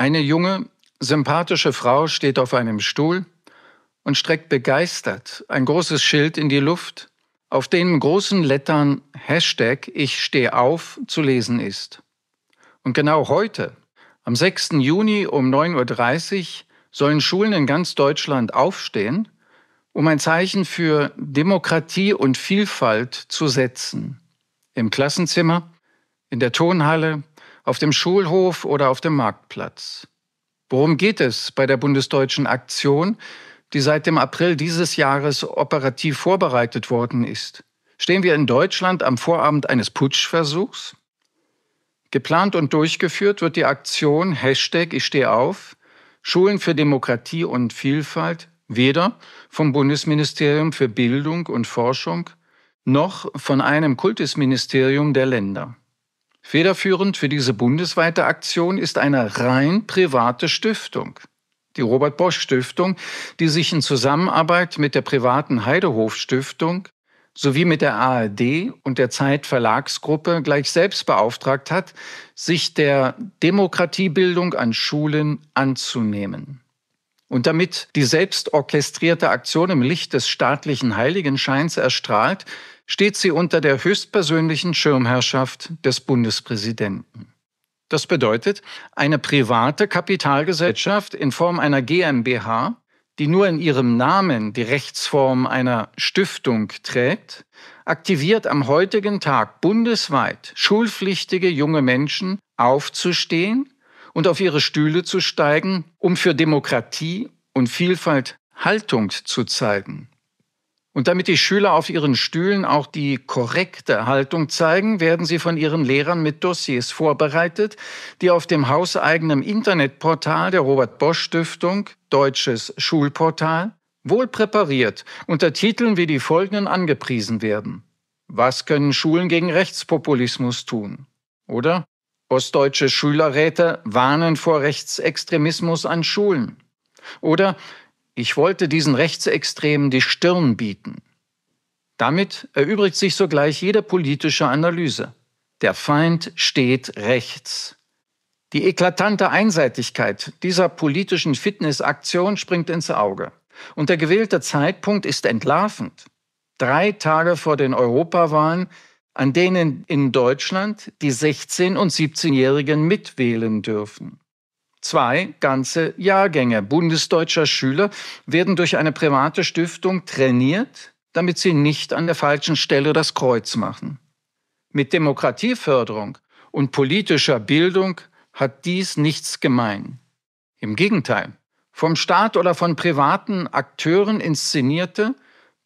Eine junge, sympathische Frau steht auf einem Stuhl und streckt begeistert ein großes Schild in die Luft, auf dem großen Lettern Hashtag Ich stehe auf zu lesen ist. Und genau heute, am 6. Juni um 9.30 Uhr, sollen Schulen in ganz Deutschland aufstehen, um ein Zeichen für Demokratie und Vielfalt zu setzen. Im Klassenzimmer, in der Tonhalle, auf dem Schulhof oder auf dem Marktplatz. Worum geht es bei der bundesdeutschen Aktion, die seit dem April dieses Jahres operativ vorbereitet worden ist? Stehen wir in Deutschland am Vorabend eines Putschversuchs? Geplant und durchgeführt wird die Aktion Hashtag Ich stehe auf, Schulen für Demokratie und Vielfalt weder vom Bundesministerium für Bildung und Forschung noch von einem Kultusministerium der Länder. Federführend für diese bundesweite Aktion ist eine rein private Stiftung, die Robert Bosch Stiftung, die sich in Zusammenarbeit mit der privaten Heidehof Stiftung sowie mit der ARD und der Zeit Verlagsgruppe gleich selbst beauftragt hat, sich der Demokratiebildung an Schulen anzunehmen. Und damit die selbst orchestrierte Aktion im Licht des staatlichen Heiligenscheins erstrahlt, steht sie unter der höchstpersönlichen Schirmherrschaft des Bundespräsidenten. Das bedeutet, eine private Kapitalgesellschaft in Form einer GmbH, die nur in ihrem Namen die Rechtsform einer Stiftung trägt, aktiviert am heutigen Tag bundesweit schulpflichtige junge Menschen aufzustehen und auf ihre Stühle zu steigen, um für Demokratie und Vielfalt Haltung zu zeigen. Und damit die Schüler auf ihren Stühlen auch die korrekte Haltung zeigen, werden sie von ihren Lehrern mit Dossiers vorbereitet, die auf dem hauseigenen Internetportal der Robert Bosch Stiftung, Deutsches Schulportal, wohl präpariert unter Titeln wie die folgenden angepriesen werden. Was können Schulen gegen Rechtspopulismus tun? Oder Ostdeutsche Schülerräte warnen vor Rechtsextremismus an Schulen. Oder ich wollte diesen Rechtsextremen die Stirn bieten. Damit erübrigt sich sogleich jede politische Analyse. Der Feind steht rechts. Die eklatante Einseitigkeit dieser politischen Fitnessaktion springt ins Auge. Und der gewählte Zeitpunkt ist entlarvend. Drei Tage vor den Europawahlen, an denen in Deutschland die 16- und 17-Jährigen mitwählen dürfen. Zwei ganze Jahrgänge bundesdeutscher Schüler werden durch eine private Stiftung trainiert, damit sie nicht an der falschen Stelle das Kreuz machen. Mit Demokratieförderung und politischer Bildung hat dies nichts gemein. Im Gegenteil, vom Staat oder von privaten Akteuren inszenierte,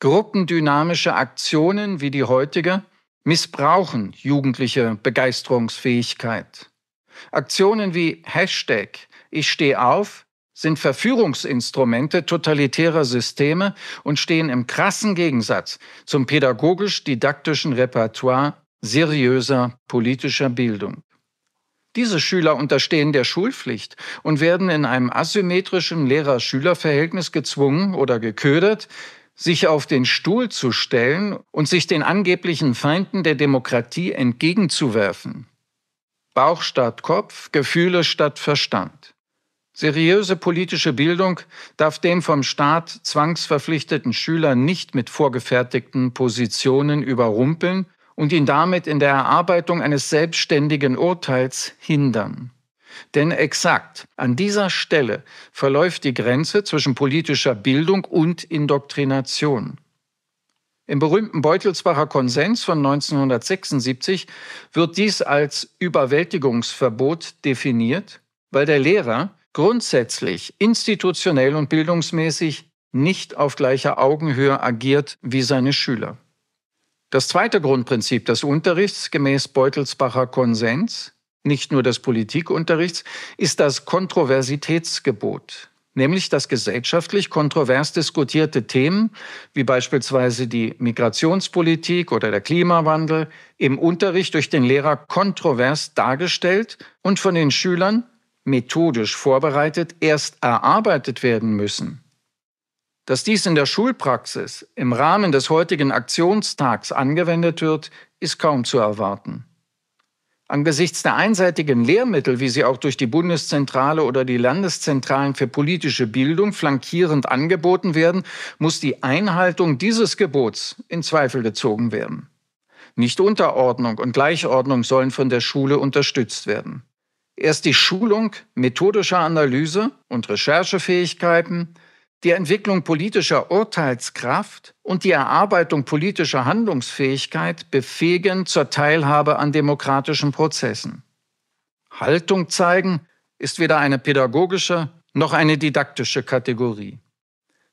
gruppendynamische Aktionen wie die heutige missbrauchen jugendliche Begeisterungsfähigkeit. Aktionen wie Hashtag Ich stehe auf sind Verführungsinstrumente totalitärer Systeme und stehen im krassen Gegensatz zum pädagogisch-didaktischen Repertoire seriöser politischer Bildung. Diese Schüler unterstehen der Schulpflicht und werden in einem asymmetrischen Lehrer-Schüler-Verhältnis gezwungen oder geködert, sich auf den Stuhl zu stellen und sich den angeblichen Feinden der Demokratie entgegenzuwerfen. Bauch statt Kopf, Gefühle statt Verstand. Seriöse politische Bildung darf den vom Staat zwangsverpflichteten Schüler nicht mit vorgefertigten Positionen überrumpeln und ihn damit in der Erarbeitung eines selbstständigen Urteils hindern. Denn exakt an dieser Stelle verläuft die Grenze zwischen politischer Bildung und Indoktrination. Im berühmten Beutelsbacher Konsens von 1976 wird dies als Überwältigungsverbot definiert, weil der Lehrer grundsätzlich institutionell und bildungsmäßig nicht auf gleicher Augenhöhe agiert wie seine Schüler. Das zweite Grundprinzip des Unterrichts gemäß Beutelsbacher Konsens, nicht nur des Politikunterrichts, ist das Kontroversitätsgebot nämlich dass gesellschaftlich kontrovers diskutierte Themen wie beispielsweise die Migrationspolitik oder der Klimawandel im Unterricht durch den Lehrer kontrovers dargestellt und von den Schülern methodisch vorbereitet erst erarbeitet werden müssen. Dass dies in der Schulpraxis im Rahmen des heutigen Aktionstags angewendet wird, ist kaum zu erwarten. Angesichts der einseitigen Lehrmittel, wie sie auch durch die Bundeszentrale oder die Landeszentralen für politische Bildung flankierend angeboten werden, muss die Einhaltung dieses Gebots in Zweifel gezogen werden. Nicht Unterordnung und Gleichordnung sollen von der Schule unterstützt werden. Erst die Schulung methodischer Analyse und Recherchefähigkeiten, die Entwicklung politischer Urteilskraft und die Erarbeitung politischer Handlungsfähigkeit befähigen zur Teilhabe an demokratischen Prozessen. Haltung zeigen ist weder eine pädagogische noch eine didaktische Kategorie.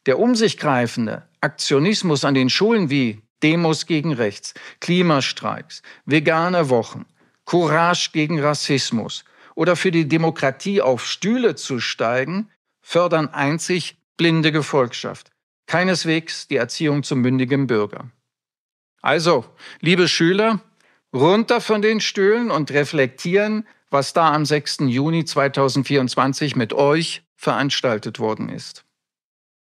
Der um sich greifende Aktionismus an den Schulen wie Demos gegen Rechts, Klimastreiks, vegane Wochen, Courage gegen Rassismus oder für die Demokratie auf Stühle zu steigen, fördern einzig blinde Gefolgschaft, keineswegs die Erziehung zum mündigen Bürger. Also, liebe Schüler, runter von den Stühlen und reflektieren, was da am 6. Juni 2024 mit euch veranstaltet worden ist.